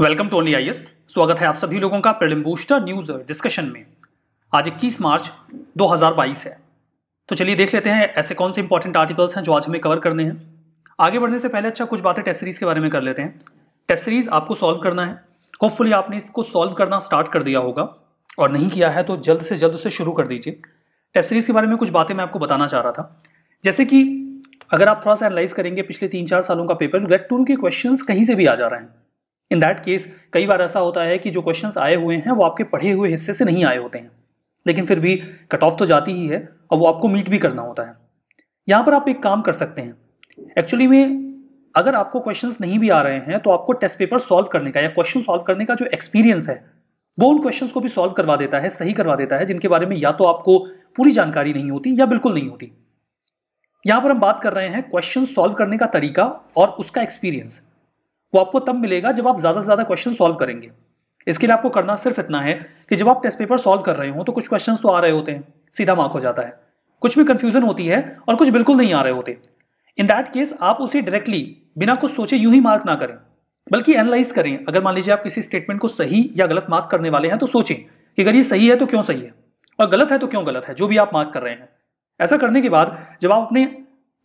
Welcome to only I स्वागत है आप सभी लोगों का प्रिलिम बूस्टर न्यूज डिस्कशन में आज 21 मार्च 2022 है तो चलिए देख लेते हैं ऐसे कौन से इंपॉर्टेंट आर्टिकल्स हैं जो आज हमें कवर करने हैं आगे बढ़ने से पहले अच्छा कुछ बातें टेस्ट सीरीज के बारे में कर लेते हैं टेस्ट सीरीज आपको सॉल्व करना है होपफुली आपने इसको सॉल्व करना स्टार्ट कर दिया होगा और नहीं किया है तो जल्द से जल्द उसे शुरू कर दीजिए टेस्ट सीरीज के बारे में कुछ बातें मैं आपको बताना चाह रहा था जैसे कि अगर आप थोड़ा सा एनालाइज करेंगे पिछले तीन चार सालों का पेपर रेट टू के क्वेश्चन कहीं से भी आ जा रहे हैं इन दैट केस कई बार ऐसा होता है कि जो क्वेश्चन आए हुए हैं वो आपके पढ़े हुए हिस्से से नहीं आए होते हैं लेकिन फिर भी कट ऑफ तो जाती ही है और वो आपको मीट भी करना होता है यहाँ पर आप एक काम कर सकते हैं एक्चुअली में अगर आपको क्वेश्चन नहीं भी आ रहे हैं तो आपको टेस्ट पेपर सॉल्व करने का या क्वेश्चन सॉल्व करने का जो एक्सपीरियंस है वो उन क्वेश्चन को भी सॉल्व करवा देता है सही करवा देता है जिनके बारे में या तो आपको पूरी जानकारी नहीं होती या बिल्कुल नहीं होती यहाँ पर हम बात कर रहे हैं क्वेश्चन सॉल्व करने का तरीका और उसका एक्सपीरियंस वो आपको तब मिलेगा जब आप ज़्यादा से ज़्यादा क्वेश्चन सॉल्व करेंगे इसके लिए आपको करना सिर्फ इतना है कि जब आप टेस्ट पेपर सॉल्व कर रहे हो तो कुछ क्वेश्चन तो आ रहे होते हैं सीधा मार्क हो जाता है कुछ में कंफ्यूजन होती है और कुछ बिल्कुल नहीं आ रहे होते इन दैट केस आप उसे डायरेक्टली बिना कुछ सोचे यूं ही मार्क ना करें बल्कि एनालाइज करें अगर मान लीजिए आप किसी स्टेटमेंट को सही या गलत मार्क करने वाले हैं तो सोचें कि अगर ये सही है तो क्यों सही है और गलत है तो क्यों गलत है जो भी आप मार्क कर रहे हैं ऐसा करने के बाद जब आप अपने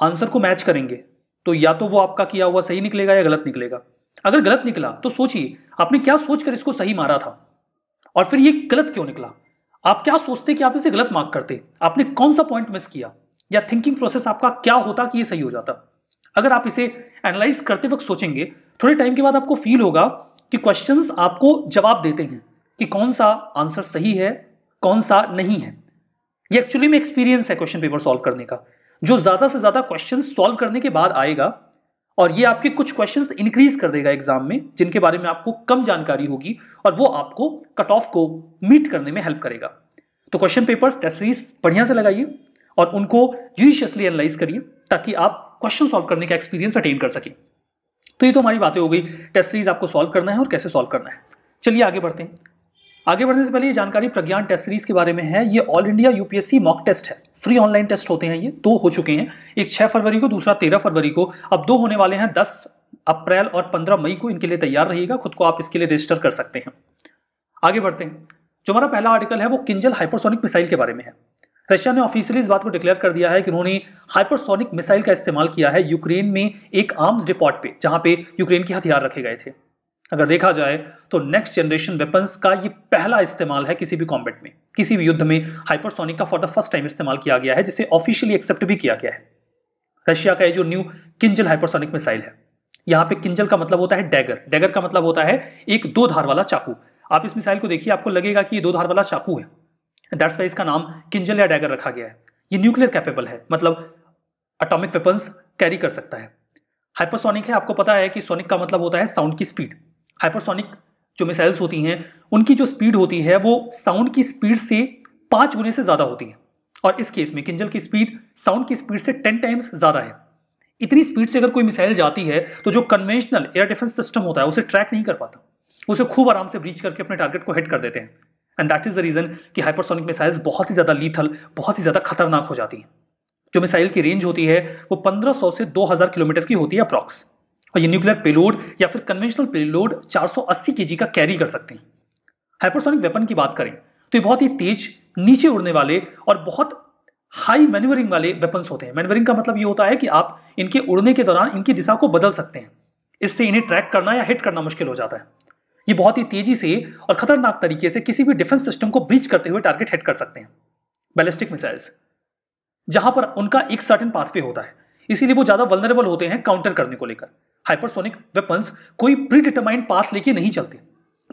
आंसर को मैच करेंगे तो या तो वो आपका किया हुआ सही निकलेगा या गलत निकलेगा अगर गलत निकला तो सोचिए आपने क्या सोचकर इसको सही मारा था और फिर ये गलत क्यों निकला आप क्या सोचते कि आप इसे गलत मार्क करते आपने कौन सा पॉइंट मिस किया या थिंकिंग प्रोसेस आपका क्या होता कि ये सही हो जाता अगर आप इसे एनालाइज करते वक्त सोचेंगे थोड़े टाइम के बाद आपको फील होगा कि क्वेश्चंस आपको जवाब देते हैं कि कौन सा आंसर सही है कौन सा नहीं है ये एक्चुअली में एक्सपीरियंस है क्वेश्चन पेपर सॉल्व करने का जो ज़्यादा से ज़्यादा क्वेश्चन सॉल्व करने के बाद आएगा और ये आपके कुछ क्वेश्चंस इंक्रीज कर देगा एग्जाम में जिनके बारे में आपको कम जानकारी होगी और वो आपको कट ऑफ को मीट करने में हेल्प करेगा तो क्वेश्चन पेपर्स टेस्ट सीरीज बढ़िया से लगाइए और उनको जुडिशियसली एनालाइज करिए ताकि आप क्वेश्चन सॉल्व करने का एक्सपीरियंस अटेन कर सकें तो ये तो हमारी बातें हो गई टेस्ट सीरीज आपको सॉल्व करना है और कैसे सॉल्व करना है चलिए आगे बढ़ते हैं आगे बढ़ने से पहले ये जानकारी प्रज्ञान टेस्ट सीरीज के बारे में है ये all India UPSC mock test है फ्री ऑनलाइन टेस्ट होते हैं ये दो हो चुके हैं एक छह फरवरी को दूसरा तेरह फरवरी को अब दो होने वाले हैं दस अप्रैल और पंद्रह मई को इनके लिए तैयार रहिएगा खुद को आप इसके लिए रजिस्टर कर सकते हैं आगे बढ़ते हैं जो हमारा पहला आर्टिकल है वो किंजल हाइपरसोनिक मिसाइल के बारे में है रशिया ने ऑफिशियली इस बात को डिक्लेयर कर दिया है कि उन्होंने हाइपरसोनिक मिसाइल का इस्तेमाल किया है यूक्रेन में एक आर्म्स डिपॉट पे जहां पे यूक्रेन के हथियार रखे गए थे अगर देखा जाए तो नेक्स्ट जनरेशन वेपन्स का ये पहला इस्तेमाल है किसी भी कॉम्बेट में किसी भी युद्ध में हाइपरसोनिक का फॉर द फर्स्ट टाइम इस्तेमाल किया गया है जिसे ऑफिशियली एक्सेप्ट भी किया गया है रशिया का ये जो न्यू किंजल हाइपरसोनिक मिसाइल है यहां पे किंजल का मतलब होता है डैगर डैगर का मतलब होता है एक दो धार वाला चाकू आप इस मिसाइल को देखिए आपको लगेगा कि ये दो धार वाला चाकू है दैट्स वाई इसका नाम किंजल या डैगर रखा गया है ये न्यूक्लियर कैपेबल है मतलब अटोमिक वेपन्स कैरी कर सकता है हाइपरसोनिक है आपको पता है कि सोनिक का मतलब होता है साउंड की स्पीड हाइपरसोनिक जो मिसाइल्स होती हैं उनकी जो स्पीड होती है वो साउंड की स्पीड से पाँच गुने से ज़्यादा होती है और इस केस में किंजल की स्पीड साउंड की स्पीड से टेन टाइम्स ज़्यादा है इतनी स्पीड से अगर कोई मिसाइल जाती है तो जो कन्वेंशनल एयर डिफेंस सिस्टम होता है उसे ट्रैक नहीं कर पाता उसे खूब आराम से ब्रीच करके अपने टारगेट को हिट कर देते हैं and that is the reason कि हाइपरसोनिक मिसाइल्स बहुत ही ज़्यादा लीथल बहुत ही ज़्यादा खतरनाक हो जाती हैं जो मिसाइल की रेंज होती है वो 1500 से 2000 किलोमीटर की होती है अप्रॉक्स और ये न्यूक्लियर पेलोड या फिर कन्वेंशनल पेलोड 480 केजी का कैरी कर सकते हैं हाइपरसोनिक वेपन की बात करें तो ये बहुत ही तेज नीचे उड़ने वाले और बहुत हाई मैन्यूवरिंग वाले वेपन्स होते हैं मैन्यूवरिंग का मतलब ये होता है कि आप इनके उड़ने के दौरान इनकी दिशा को बदल सकते हैं इससे इन्हें ट्रैक करना या हिट करना मुश्किल हो जाता है ये बहुत ही तेजी से और खतरनाक तरीके से किसी भी डिफेंस सिस्टम को ब्रीच करते हुए टारगेट हिट कर सकते हैं बैलिस्टिक मिसाइल्स जहां पर उनका एक सर्टन पाथवे होता है इसीलिए वो ज्यादा वलनरेबल होते हैं काउंटर करने को लेकर हाइपरसोनिक वेपन्स कोई प्री डिटरमाइंड पाथ लेके नहीं चलते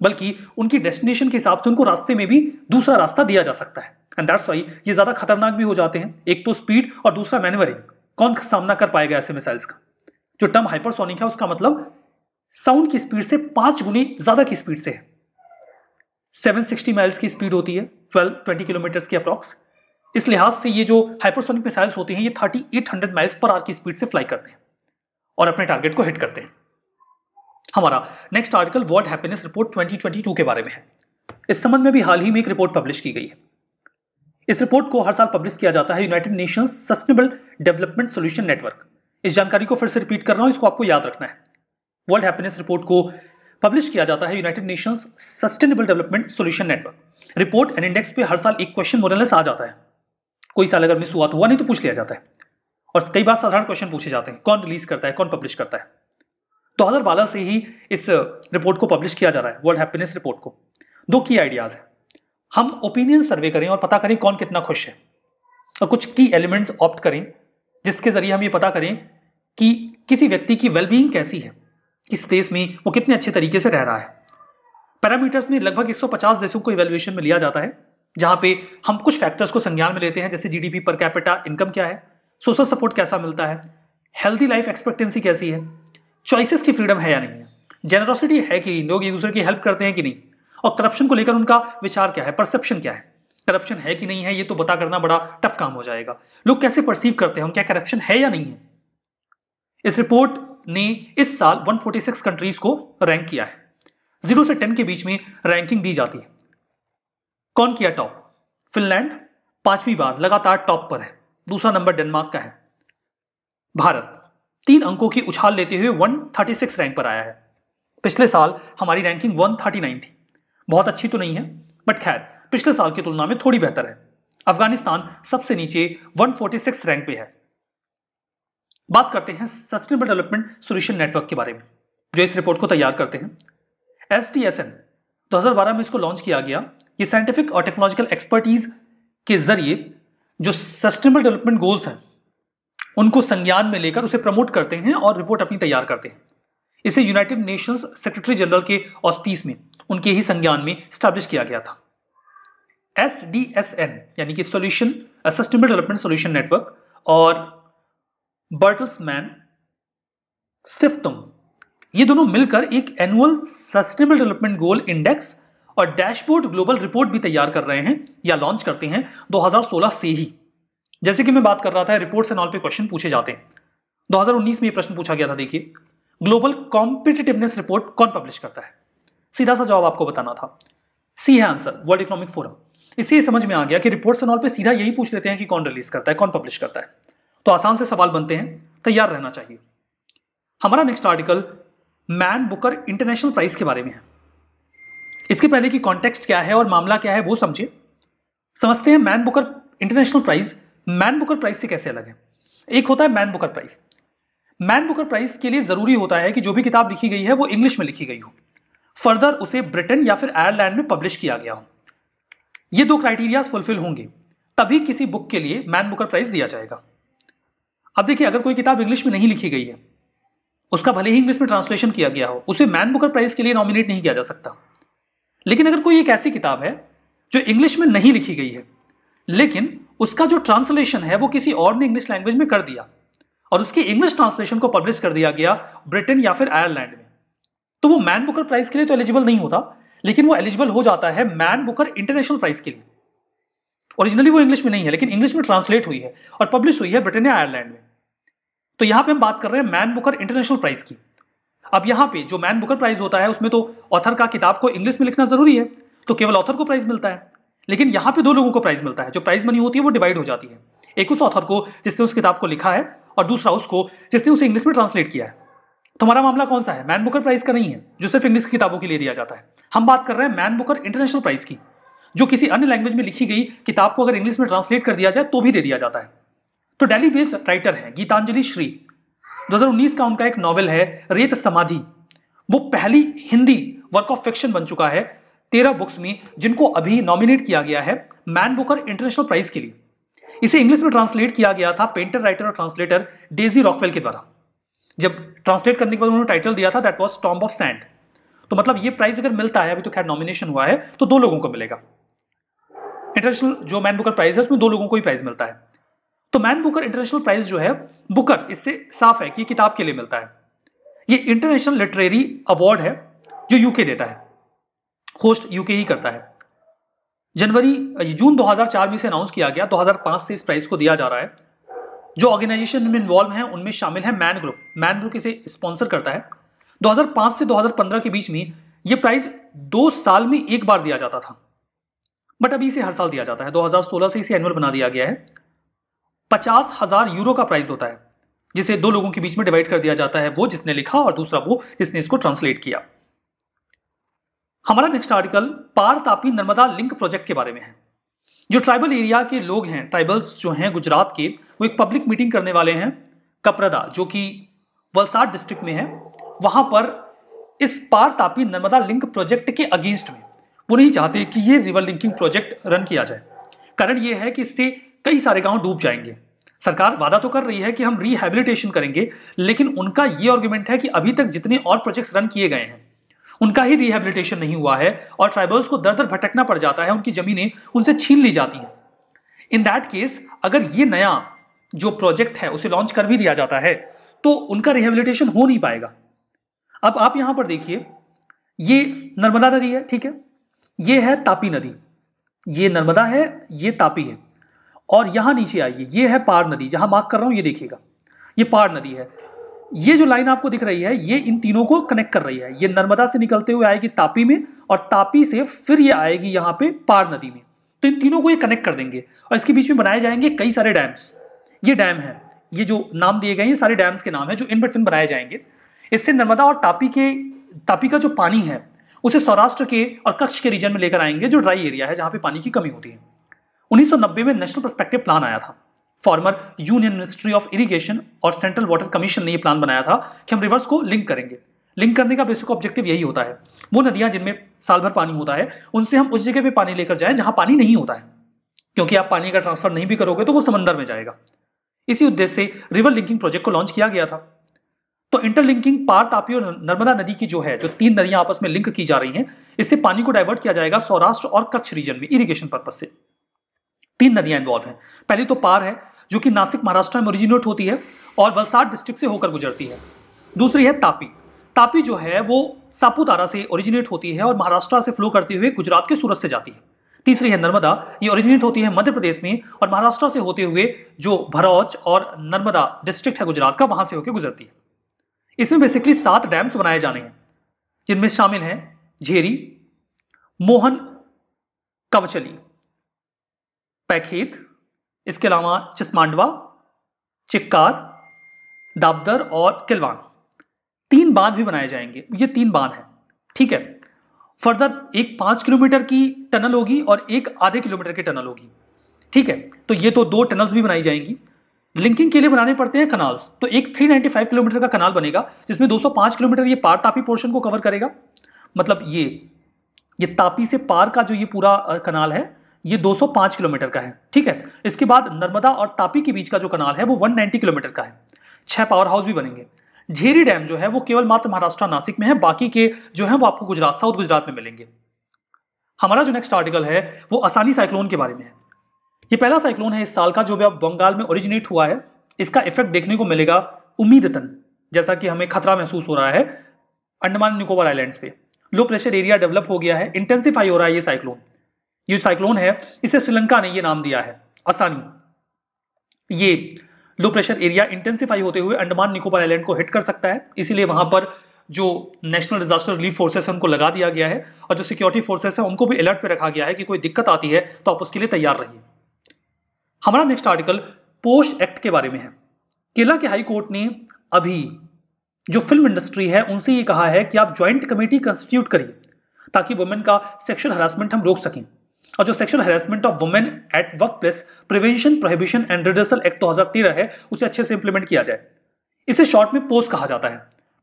बल्कि उनकी डेस्टिनेशन के हिसाब से उनको रास्ते में भी दूसरा रास्ता दिया जा सकता है एंड दैट्स वाई ये ज़्यादा खतरनाक भी हो जाते हैं एक तो स्पीड और दूसरा मैनवरिंग कौन सामना कर पाएगा ऐसे मिसाइल्स का जो टर्म हाइपरसोनिक है उसका मतलब साउंड की स्पीड से पांच गुनी ज़्यादा की स्पीड से है 760 माइल्स की स्पीड होती है 12 20 किलोमीटर्स की अप्रॉक्स इस लिहाज से ये जो हाइपरसोनिक मिसाइल्स होते हैं ये 3800 माइल्स पर आर की स्पीड से फ्लाई करते हैं और अपने टारगेट को हिट करते हैं हमारा next article World Happiness Report 2022 के बारे में है इस संबंध में भी हाल ही में एक रिपोर्ट पब्लिश की गई है इस रिपोर्ट को हर साल पब्लिश किया जाता है United Nations Sustainable development solution Network इस जानकारी को फिर से रिपीट कर रहा हूं इसको आपको याद रखना है वर्ल्ड हैप्पीनेस रिपोर्ट को पब्लिश किया जाता है United Nations Sustainable development solution Network report and index पे हर साल एक क्वेश्चन मोरलेस आ जाता है कोई साल अगर मिस हुआ तो हुआ नहीं तो पूछ लिया जाता है और कई बार साधारण क्वेश्चन पूछे जाते हैं कौन रिलीज करता है कौन पब्लिश करता है तो बारह से ही इस रिपोर्ट को पब्लिश किया जा रहा है वर्ल्ड हैप्पीनेस रिपोर्ट को दो की आइडियाज हैं हम ओपिनियन सर्वे करें और पता करें कौन कितना खुश है और कुछ की एलिमेंट्स ऑप्ट करें जिसके जरिए हम ये पता करें कि किसी व्यक्ति की वेलबींग कैसी है किस देश में वो कितने अच्छे तरीके से रह रहा है पैरामीटर्स में लगभग 150 देशों को इवेल्युएशन में लिया जाता है जहां पे हम कुछ फैक्टर्स को संज्ञान में लेते हैं जैसे जीडीपी पर कैपिटा इनकम क्या है सोशल सपोर्ट कैसा मिलता है हेल्दी लाइफ एक्सपेक्टेंसी कैसी है चॉइसेस की फ्रीडम है या नहीं है जेनरोसिटी है कि नहीं लोग एक दूसरे की हेल्प करते हैं कि नहीं और करप्शन को लेकर उनका विचार क्या है परसेप्शन क्या है करप्शन है कि नहीं है ये तो बता करना बड़ा टफ काम हो जाएगा लोग कैसे परसीव करते हैं क्या करप्शन है या नहीं है इस रिपोर्ट ने इस साल 146 कंट्रीज को रैंक किया है जीरो से टेन के बीच में रैंकिंग दी जाती है कौन किया टॉप फिनलैंड पांचवी बार लगातार टॉप पर है दूसरा नंबर डेनमार्क का है भारत तीन अंकों की उछाल लेते हुए 136 रैंक पर आया है पिछले साल हमारी रैंकिंग 139 थी बहुत अच्छी तो नहीं है बट खैर पिछले साल की तुलना में थोड़ी बेहतर है अफगानिस्तान सबसे नीचे 146 रैंक पे है बात करते हैं सस्टेनेबल डेवलपमेंट सोल्यूशन नेटवर्क के बारे में जो इस रिपोर्ट को तैयार करते हैं एस टी एस एन 2012 में इसको लॉन्च किया गया ये साइंटिफिक और टेक्नोलॉजिकल एक्सपर्टीज के जरिए जो सस्टेनेबल डेवलपमेंट गोल्स हैं उनको संज्ञान में लेकर उसे प्रमोट करते हैं और रिपोर्ट अपनी तैयार करते हैं इसे यूनाइटेड नेशंस सेक्रेटरी जनरल के ऑस्पीस में उनके ही संज्ञान में स्टैब्लिश किया गया था एस डी एस एन यानी कि solution Sustainable development solution Network और बर्टल्स मैन स्टिफ्टम ये दोनों मिलकर एक annual sustainable development goal index और डैशबोर्ड ग्लोबल रिपोर्ट भी तैयार कर रहे हैं या लॉन्च करते हैं 2016 से ही जैसे कि मैं बात कर रहा था रिपोर्ट एंड ऑल पे क्वेश्चन पूछे जाते हैं 2019 में ये प्रश्न पूछा गया था देखिए ग्लोबल कॉम्पिटिटिवनेस रिपोर्ट कौन पब्लिश करता है सीधा सा जवाब आपको बताना था सी है आंसर वर्ल्ड इकोनॉमिक फोरम इससे समझ में आ गया कि रिपोर्ट्स एंड ऑल पे सीधा यही पूछ लेते हैं कि कौन रिलीज करता है कौन पब्लिश करता है तो आसान से सवाल बनते हैं तैयार रहना चाहिए हमारा next article Man Booker International Prize के बारे में है इसके पहले कि कॉन्टेक्स्ट क्या है और मामला क्या है वो समझिए समझते हैं Man Booker International Prize Man Booker Prize से कैसे अलग है एक होता है Man Booker Prize Man Booker Prize के लिए जरूरी होता है कि जो भी किताब लिखी गई है वो इंग्लिश में लिखी गई हो फर्दर उसे ब्रिटेन या फिर आयरलैंड में पब्लिश किया गया हो ये दो क्राइटेरिया फुलफिल होंगे तभी किसी बुक के लिए मैन बुकर प्राइज दिया जाएगा अब देखिए अगर कोई किताब इंग्लिश में नहीं लिखी गई है उसका भले ही इंग्लिश में ट्रांसलेशन किया गया हो उसे मैन बुकर प्राइज के लिए नॉमिनेट नहीं किया जा सकता लेकिन अगर कोई एक ऐसी किताब है जो इंग्लिश में नहीं लिखी गई है लेकिन उसका जो ट्रांसलेशन है वो किसी और ने इंग्लिश लैंग्वेज में कर दिया और उसकी इंग्लिश ट्रांसलेशन को पब्लिश कर दिया गया ब्रिटेन या फिर आयरलैंड में तो वो मैन बुकर प्राइज के लिए तो एलिजिबल नहीं होता लेकिन वो एलिजिबल हो जाता है मैन बुकर इंटरनेशनल प्राइज के लिए ओरिजिनली वो इंग्लिश में नहीं है लेकिन इंग्लिश में ट्रांसलेट हुई है और पब्लिश हुई है ब्रिटेन या आयरलैंड में तो यहां पे हम बात कर रहे हैं मैन बुकर इंटरनेशनल प्राइज की अब यहाँ पे जो मैन बुकर प्राइज होता है उसमें तो ऑथर का किताब को इंग्लिश में लिखना जरूरी है तो केवल ऑथर को प्राइज मिलता है लेकिन यहाँ पे दो लोगों को प्राइज मिलता है जो प्राइज मनी होती है वो डिवाइड हो जाती है एक उस ऑथर को जिसने उस किताब को लिखा है और दूसरा उसको जिसने उसे इंग्लिश में ट्रांसलेट किया है तो हमारा मामला कौन सा है मैन बुकर प्राइज का नहीं है जो सिर्फ इंग्लिश की किताबों के लिए दिया जाता है हम बात कर रहे हैं मैन बुकर इंटरनेशनल प्राइज की जो किसी अन्य लैंग्वेज में लिखी गई किताब को अगर इंग्लिश में ट्रांसलेट कर दिया जाए तो भी दे दिया जाता है तो डेली बेस्ड राइटर है गीतांजलि श्री 2019 का उनका एक नॉवल है रेत समाधि वो पहली हिंदी वर्क ऑफ फिक्शन बन चुका है तेरह बुक्स में जिनको अभी नॉमिनेट किया गया है मैन बुकर इंटरनेशनल प्राइज के लिए इसे इंग्लिश में ट्रांसलेट किया गया था पेंटर राइटर और ट्रांसलेटर डेजी रॉकवेल के द्वारा जब ट्रांसलेट करने के बाद उन्होंने टाइटल दिया था that was tomb of sand तो मतलब ये प्राइज अगर मिलता है अभी तो खैर नॉमिनेशन हुआ है तो दो लोगों को मिलेगा इंटरनेशनल जो मैन बुकर प्राइज है उसमें दो लोगों को ही प्राइज मिलता है तो मैन बुकर इंटरनेशनल प्राइज जो है बुकर इससे साफ है कि किताब के लिए मिलता है ये इंटरनेशनल लिटरेरी अवार्ड है जो यूके देता है होस्ट यूके ही करता है जनवरी जून 2004 में इसे अनाउंस किया गया 2005 से इस प्राइज को दिया जा रहा है जो ऑर्गेनाइजेशन में इन्वॉल्व हैं उनमें शामिल है मैन ग्रुप मैन ग्रुप इसे स्पॉन्सर करता है 2005 से 2015 के बीच में ये प्राइज दो साल में एक बार दिया जाता था बट अभी इसे हर साल दिया जाता है 2016 से इसे एनुअल बना दिया गया है पचास हजार यूरो का प्राइस होता है जिसे दो लोगों के बीच में डिवाइड कर दिया जाता है वो जिसने लिखा और दूसरा वो जिसने इसको ट्रांसलेट किया हमारा next article Par Tapi Narmada link project के बारे में है जो ट्राइबल एरिया के लोग हैं ट्राइबल्स जो हैं गुजरात के वो एक पब्लिक मीटिंग करने वाले हैं कपरदा जो कि वलसाड डिस्ट्रिक्ट में है वहां पर इस पार तापी नर्मदा लिंक प्रोजेक्ट के अगेंस्ट में वो नहीं चाहते कि ये रिवर लिंकिंग प्रोजेक्ट रन किया जाए कारण ये है कि इससे कई सारे गांव डूब जाएंगे सरकार वादा तो कर रही है कि हम रिहेबिलिटेशन करेंगे लेकिन उनका ये आर्ग्यूमेंट है कि अभी तक जितने और प्रोजेक्ट्स रन किए गए हैं उनका ही रिहेबिलिटेशन नहीं हुआ है और ट्राइबल्स को दर दर भटकना पड़ जाता है उनकी ज़मीनें उनसे छीन ली जाती हैं इन दैट केस अगर ये नया जो प्रोजेक्ट है उसे लॉन्च कर भी दिया जाता है तो उनका रिहेबिलिटेशन हो नहीं पाएगा अब आप यहां पर देखिए ये नर्मदा नदी है ठीक है ये है तापी नदी ये नर्मदा है ये तापी है और यहाँ नीचे आइए ये है पार नदी जहां मार्क कर रहा हूं ये देखिएगा ये पार नदी है ये जो लाइन आपको दिख रही है ये इन तीनों को कनेक्ट कर रही है ये नर्मदा से निकलते हुए आएगी तापी में और तापी से फिर ये आएगी यहाँ पे पार नदी में तो इन तीनों को ये कनेक्ट कर देंगे और इसके बीच में बनाए जाएंगे कई सारे डैम्स ये डैम है ये जो नाम दिए गए ये सारे डैम्स के नाम है जो इन बिटवीन बनाए जाएंगे इससे नर्मदा और तापी के तापी का जो पानी है उसे सौराष्ट्र के और कच्छ के रीजन में लेकर आएंगे जो ड्राई एरिया है जहां पर पानी की कमी होती है 1990 में नेशनल प्रस्पेक्टिव प्लान आया था former union ministry of irrigation और सेंट्रल वाटर कमीशन ने यह प्लान बनाया था कि हम रिवर्स को लिंक करेंगे लिंक करने का बेसिक ऑब्जेक्टिव यही होता है वो नदियां जिनमें साल भर पानी होता है उनसे हम उस जगह पे पानी लेकर जाएं जहां पानी नहीं होता है क्योंकि आप पानी का ट्रांसफर नहीं भी करोगे तो वो समंदर में जाएगा इसी उद्देश्य से रिवर लिंकिंग प्रोजेक्ट को लॉन्च किया गया था तो इंटरलिंकिंग पार तापी और नर्मदा नदी की जो है जो तीन नदियां आपस में लिंक की जा रही हैं इससे पानी को डाइवर्ट किया जाएगा सौराष्ट्र और कच्छ रीजन में इरिगेशन पर्पज से तीन नदियां इन्वॉल्व हैं पहली तो पार है जो कि नासिक महाराष्ट्र में ओरिजिनेट होती है और वलसाड डिस्ट्रिक्ट से होकर गुजरती है दूसरी है तापी तापी जो है वो सापुतारा से ओरिजिनेट होती है और महाराष्ट्र से फ्लो करते हुए गुजरात के सूरत से जाती है तीसरी है नर्मदा ये ओरिजिनेट होती है मध्य प्रदेश में और महाराष्ट्र से होते हुए जो भरौच और नर्मदा डिस्ट्रिक्ट है गुजरात का वहां से होकर गुजरती है इसमें बेसिकली सात डैम्स बनाए जाने हैं जिनमें शामिल हैं झेरी मोहन कवचली पैखेत इसके अलावा चिस्मांडवा चिक्कार दाबदर और किलवान तीन बांध भी बनाए जाएंगे ये तीन बांध हैं ठीक है फर्दर एक पाँच किलोमीटर की टनल होगी और एक आधे किलोमीटर की टनल होगी ठीक है तो ये तो दो टनल्स भी बनाई जाएंगी लिंकिंग के लिए बनाने पड़ते हैं कनाल्स तो एक 395 किलोमीटर का कनाल बनेगा जिसमें 205 किलोमीटर ये पार तापी पोर्शन को कवर करेगा मतलब ये ये तापी से पार का जो ये पूरा कनाल है ये 205 किलोमीटर का है ठीक है इसके बाद नर्मदा और तापी के बीच का जो कनाल है वो 190 किलोमीटर का है छह पावर हाउस भी बनेंगे झेरी डैम जो है वो केवल मात्र महाराष्ट्र नासिक में है बाकी के जो है वो आपको गुजरात साउथ गुजरात में मिलेंगे हमारा जो नेक्स्ट आर्टिकल है वो आसानी साइक्लोन के बारे में है ये पहला साइक्लोन है इस साल का जो भी बंगाल में ओरिजिनेट हुआ है इसका इफेक्ट देखने को मिलेगा उम्मीदतन जैसा कि हमें खतरा महसूस हो रहा है अंडमान निकोबार आइलैंड्स पे लो प्रेशर एरिया डेवलप हो गया है इंटेंसिफाई हो रहा है ये साइक्लोन ये साइक्लोन है इसे श्रीलंका ने ये नाम दिया है आसानी ये लो प्रेशर एरिया इंटेंसिफाई होते हुए अंडमान निकोबार आइलैंड को हिट कर सकता है इसीलिए वहां पर जो नेशनल डिजास्टर रिलीफ फोर्सेस है उनको लगा दिया गया है और जो सिक्योरिटी फोर्सेस है उनको भी अलर्ट पे रखा गया है कि कोई दिक्कत आती है तो आप उसके लिए तैयार रहिए हमारा नेक्स्ट आर्टिकल पोस्ट एक्ट के बारे में है केला के हाई कोर्ट ने अभी जो फिल्म इंडस्ट्री है उनसे ये कहा है कि आप ज्वाइंट कमेटी कंस्टिट्यूट करिए ताकि वुमेन का सेक्शुअल हरासमेंट हम रोक सकें और जो sexual harassment of women at work place prevention prohibition and redressal act 2013 है उसे अच्छे से इंप्लीमेंट किया जाए इसे शॉर्ट में पोस्ट कहा जाता है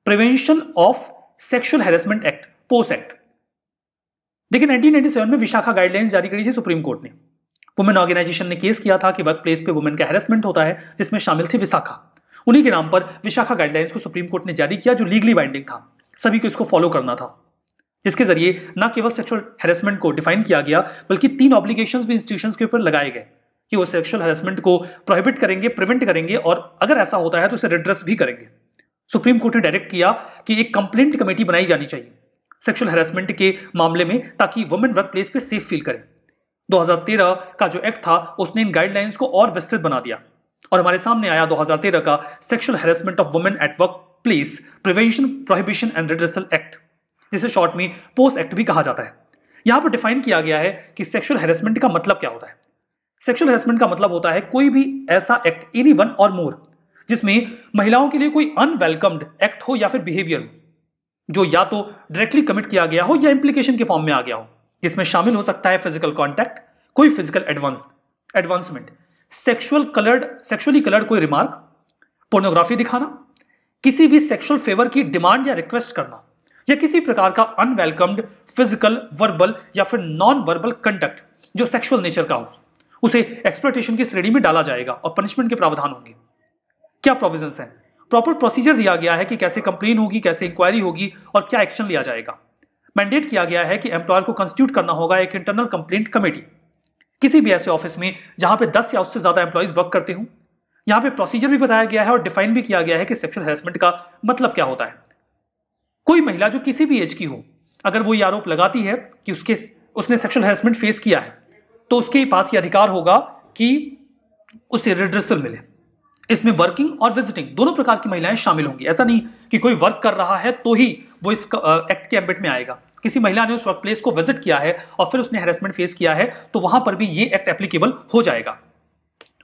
prevention of sexual harassment act POSH act देखिए 1997 में विशाखा गाइडलाइंस जारी करी थी सुप्रीम कोर्ट ने वुमेन ऑर्गेनाइजेशन ने केस किया था कि वर्क प्लेस पे वुमेन का हेरासमेंट होता है जिसमें शामिल थी विशाखा उन्हीं के नाम पर विशाखा गाइडलाइंस को सुप्रीम कोर्ट ने जारी किया जो लीगली बाइंडिंग था सभी को इसको फॉलो करना था जिसके जरिए न केवल सेक्सुअल हेरासमेंट को डिफाइन किया गया बल्कि तीन ऑब्लिगेशन भी इंस्टीट्यूशन के ऊपर लगाए गए कि वो सेक्सुअल हेरासमेंट को प्रोहिबिट करेंगे प्रिवेंट करेंगे और अगर ऐसा होता है तो उसे रिड्रेस भी करेंगे सुप्रीम कोर्ट ने डायरेक्ट किया कि एक कंप्लेंट कमेटी बनाई जानी चाहिए सेक्सुअल हेरासमेंट के मामले में ताकि वुमेन वर्क प्लेस पर सेफ फील करें 2013 का जो एक्ट था उसने इन गाइडलाइंस को और विस्तृत बना दिया और हमारे सामने आया 2013 का sexual harassment of women at work place prevention prohibition and redressal act जिसे शॉर्ट में पोस्ट एक्ट भी कहा जाता है यहां पर डिफाइन किया गया है कि सेक्शुअल हेरेसमेंट का मतलब क्या होता है सेक्शुअल हेरेसमेंट का मतलब होता है कोई भी ऐसा एक्ट एनी वन और मोर जिसमें महिलाओं के लिए कोई अनवेलकम्ड एक्ट हो या फिर बिहेवियर हो जो या तो डायरेक्टली कमिट किया गया हो या इंप्लीकेशन के फॉर्म में आ गया हो जिसमें शामिल हो सकता है फिजिकल कॉन्टैक्ट कोई physical advance advancement sexual coloured sexually coloured कोई रिमार्क पोर्नोग्राफी दिखाना किसी भी सेक्सुअल फेवर की डिमांड या रिक्वेस्ट करना या किसी प्रकार का अनवेलकम्ड फिजिकल वर्बल या फिर नॉन वर्बल कंडक्ट जो सेक्सुअल नेचर का हो उसे एक्सप्लोटेशन की श्रेणी में डाला जाएगा और पनिशमेंट के प्रावधान होंगे क्या प्रोविजन है प्रॉपर प्रोसीजर दिया गया है कि कैसे कंप्लेन होगी कैसे इंक्वायरी होगी और क्या एक्शन लिया जाएगा मैंडेट किया गया है कि एम्प्लॉयर को कंस्टिट्यूट करना होगा एक इंटरनल कंप्लेंट कमेटी किसी भी ऐसे ऑफिस में जहां पे 10 या उससे ज्यादा एम्प्लॉयज वर्क करते हों यहां पे प्रोसीजर भी बताया गया है और डिफाइन भी किया गया है कि सेक्शुअल हेरासमेंट का मतलब क्या होता है कोई महिला जो किसी भी एज की हो अगर वो ये आरोप लगाती है कि उसके उसने सेक्शुअल हेरसमेंट फेस किया है तो उसके पास ये अधिकार होगा कि उसे रिड्रेसल मिले इसमें वर्किंग और विजिटिंग दोनों प्रकार की महिलाएं शामिल होंगी ऐसा नहीं कि कोई वर्क कर रहा है तो ही वो इस एक्ट के एम्बिट में आएगा किसी महिला ने उस वर्क प्लेस को विजिट किया है और फिर उसने हेरासमेंट फेस किया है तो वहां पर भी ये एक्ट एप्लीकेबल हो जाएगा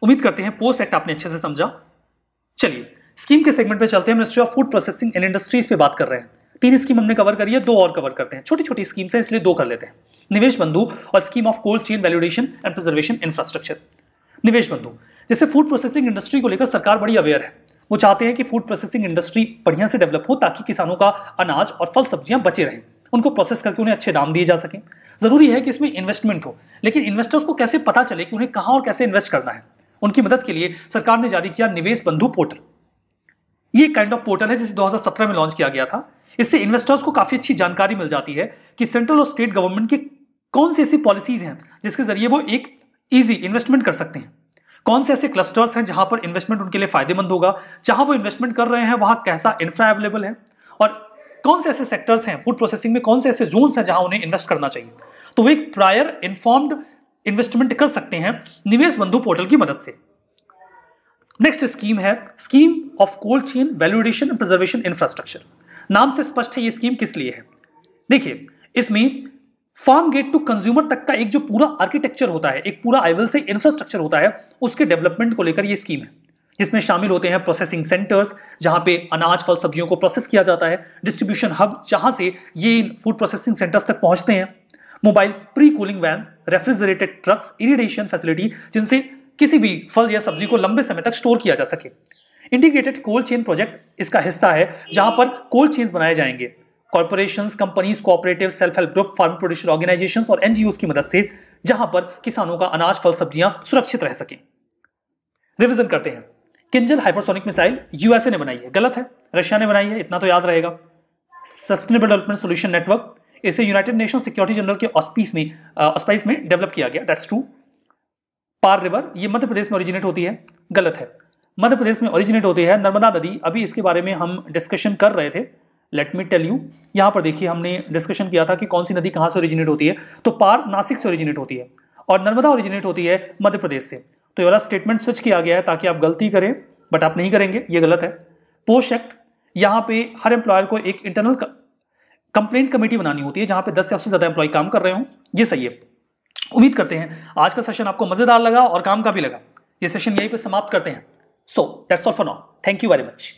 उम्मीद करते हैं पोस्ट एक्ट आपने अच्छे से समझा चलिए स्कीम के सेगमेंट पे चलते हैं ministry of food processing and industries पे बात कर रहे हैं तीन स्कीम हमने कवर करी है दो और कवर करते हैं छोटी छोटी स्कीम्स हैं इसलिए दो कर लेते हैं निवेश बंधु और scheme of cold chain value addition and preservation infrastructure Nivesh Bandhu जैसे फूड प्रोसेसिंग इंडस्ट्री को लेकर सरकार बड़ी अवेयर है वो चाहते हैं कि फूड प्रोसेसिंग इंडस्ट्री बढ़िया से डेवलप हो ताकि किसानों का अनाज और फल सब्जियां बचे रहें उनको प्रोसेस करके उन्हें अच्छे दाम दिए जा सकें जरूरी है कि इसमें इन्वेस्टमेंट हो लेकिन इन्वेस्टर्स को कैसे पता चले कि उन्हें कहाँ और कैसे इन्वेस्ट करना है उनकी मदद के लिए सरकार ने जारी किया निवेश बंधु पोर्टल ये काइंड ऑफ पोर्टल है जिसे 2017 में लॉन्च किया गया था इससे इन्वेस्टर्स को काफी अच्छी जानकारी मिल जाती है कि सेंट्रल और स्टेट गवर्नमेंट की कौन सी ऐसी पॉलिसीज हैं जिसके जरिए वो एक ईजी इन्वेस्टमेंट कर सकते हैं कौन से ऐसे क्लस्टर्स हैं जहां पर इन्वेस्टमेंट उनके लिए फायदेमंद होगा जहां वो इन्वेस्टमेंट कर रहे हैं वहां कैसा इंफ्रा अवेलेबल है और कौन से ऐसे सेक्टर्स हैं फूड प्रोसेसिंग में कौन से ऐसे जोन्स हैं जहां उन्हें इन्वेस्ट करना चाहिए तो वो एक प्रायर इन्फॉर्म्ड इन्वेस्टमेंट कर सकते हैं निवेश बंधु पोर्टल की मदद से नेक्स्ट स्कीम है scheme of cold chain value addition and preservation infrastructure नाम से स्पष्ट है ये स्कीम किस लिए है देखिए इसमें फार्म गेट टू कंज्यूमर तक का एक जो पूरा आर्किटेक्चर होता है एक पूरा आईवल से इंफ्रास्ट्रक्चर होता है उसके डेवलपमेंट को लेकर ये स्कीम है जिसमें शामिल होते हैं प्रोसेसिंग सेंटर्स जहां पे अनाज फल सब्जियों को प्रोसेस किया जाता है डिस्ट्रीब्यूशन हब जहां से ये फूड प्रोसेसिंग सेंटर्स तक पहुंचते हैं mobile pre cooling van refrigerated trucks irradiation facility जिनसे किसी भी फल या सब्जी को लंबे समय तक स्टोर किया जा सके इंटीग्रेटेड कोल्ड चेन प्रोजेक्ट इसका हिस्सा है जहां पर कोल्ड चेन्स बनाए जाएंगे corporation companies cooperative self help group farm producer organisation और एनजीओ की मदद से जहां पर किसानों का अनाज फल सब्जियां सुरक्षित रह सकें रिविजन करते हैं किंजल हाइपरसोनिक मिसाइल यूएसए ने बनाई है गलत है रशिया ने बनाई है इतना तो याद रहेगा सस्टेनेबल डेवलपमेंट सोल्यूशन नेटवर्क इसे यूनाइटेड नेशन सिक्योरिटी जनरल के ऑस्पीस में ऑस्पाइस में डेवलप किया गया दैट्स ट्रू पार रिवर ये मध्य प्रदेश में ओरिजिनेट होती है गलत है मध्य प्रदेश में ओरिजिनेट होती है नर्मदा नदी अभी इसके बारे में हम डिस्कशन कर रहे थे लेट मी टेल यू यहाँ पर देखिए हमने डिस्कशन किया था कि कौन सी नदी कहाँ से ओरिजिनेट होती है तो पार नासिक से ओरिजिनेट होती है और नर्मदा ओरिजिनेट होती है मध्य प्रदेश से तो ये वाला स्टेटमेंट स्विच किया गया है ताकि आप गलती करें बट आप नहीं करेंगे ये गलत है पोस्ट एक्ट यहाँ पे हर एम्प्लॉयर को एक इंटरनल कंप्लेंट कमेटी बनानी होती है जहाँ पे दस से उससे ज़्यादा एम्प्लॉय काम कर रहे हों ये सही है उम्मीद करते हैं आज का सेशन आपको मज़ेदार लगा और काम का भी लगा ये सेशन यहीं पर समाप्त करते हैं So that's all for now. Thank you very much.